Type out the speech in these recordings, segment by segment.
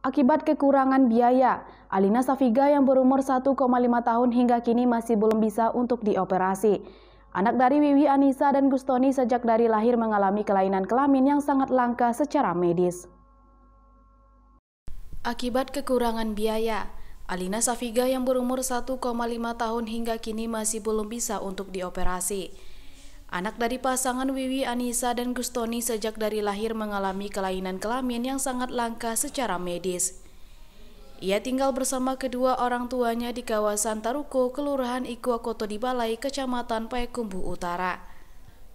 Akibat kekurangan biaya, Alina Safiga yang berumur 1,5 tahun hingga kini masih belum bisa untuk dioperasi. Anak dari Wiwi Anissa dan Gustoni sejak dari lahir mengalami kelainan kelamin yang sangat langka secara medis. Akibat kekurangan biaya, Alina Safiga yang berumur 1,5 tahun hingga kini masih belum bisa untuk dioperasi. Anak dari pasangan Wiwi Anissa dan Gustoni sejak dari lahir mengalami kelainan kelamin yang sangat langka secara medis. Ia tinggal bersama kedua orang tuanya di kawasan Taruko, Kelurahan Ikuakoto di Balai, Kecamatan Payakumbu Utara.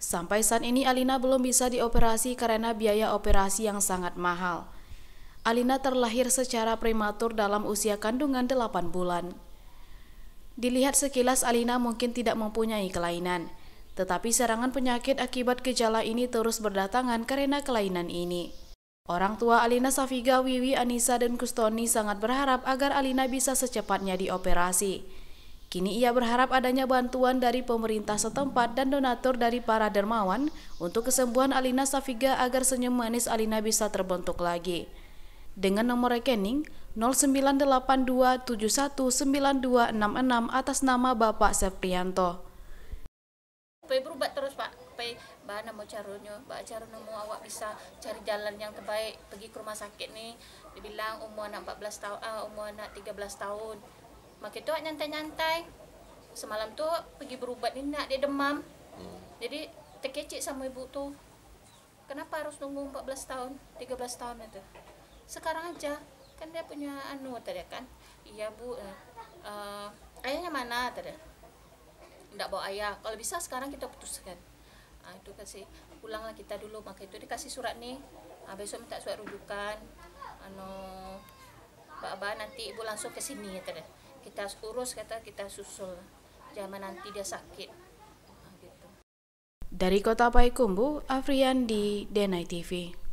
Sampai saat ini Alina belum bisa dioperasi karena biaya operasi yang sangat mahal. Alina terlahir secara prematur dalam usia kandungan 8 bulan. Dilihat sekilas Alina mungkin tidak mempunyai kelainan. Tetapi serangan penyakit akibat gejala ini terus berdatangan karena kelainan ini. Orang tua Alina Safiga, Wiwi, Anissa, dan Kustoni sangat berharap agar Alina bisa secepatnya dioperasi. Kini ia berharap adanya bantuan dari pemerintah setempat dan donatur dari para dermawan untuk kesembuhan Alina Safiga agar senyum manis Alina bisa terbentuk lagi. Dengan nomor rekening 0982719266 atas nama Bapak Seprianto. Pai berubat terus pak. Pai bahana mau caronyo, bah caronyo mau awak bisa cari jalan yang terbaik pergi ke rumah sakit ni. Dia bilang umur anak 14 tahun, ah, umur anak 13 tahun. Makin tu nyantai-nyantai. Semalam tu pergi berubat ni nak dia demam. Hmm. Jadi terkecik sama ibu tu. Kenapa harus nunggu 14 tahun, 13 tahun itu? Sekarang aja kan dia punya anu tadi kan. Iya bu. uh, ayahnya mana tadi? tidak bawa ayah kalau bisa sekarang kita putuskan nah, itu kasih pulanglah kita dulu maka itu dikasih surat nih nah, besok minta surat rujukan ano baba nanti ibu langsung ke sini ya tadi kita urus kata kita susul jangan nanti dia sakit nah, gitu. dari kota Payakumbu Afrian di Denai TV